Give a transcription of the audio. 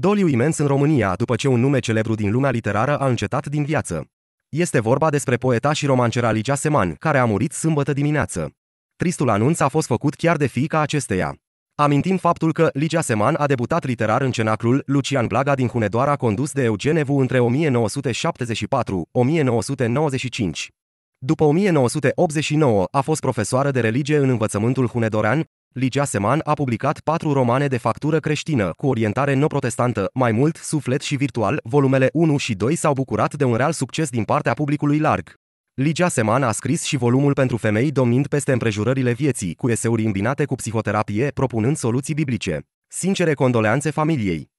Doliu imens în România după ce un nume celebru din lumea literară a încetat din viață. Este vorba despre poeta și romancera Ligia Seman, care a murit sâmbătă dimineață. Tristul anunț a fost făcut chiar de fiica acesteia. Amintim faptul că Ligia Seman a debutat literar în cenaclul Lucian Blaga din Hunedoara condus de Eugenevu între 1974-1995. După 1989 a fost profesoară de religie în învățământul hunedorean, Ligia Seman a publicat patru romane de factură creștină, cu orientare neoprotestantă, mai mult, suflet și virtual, volumele 1 și 2 s-au bucurat de un real succes din partea publicului larg. Ligia Seman a scris și volumul pentru femei domnind peste împrejurările vieții, cu eseuri îmbinate cu psihoterapie, propunând soluții biblice. Sincere condoleanțe familiei!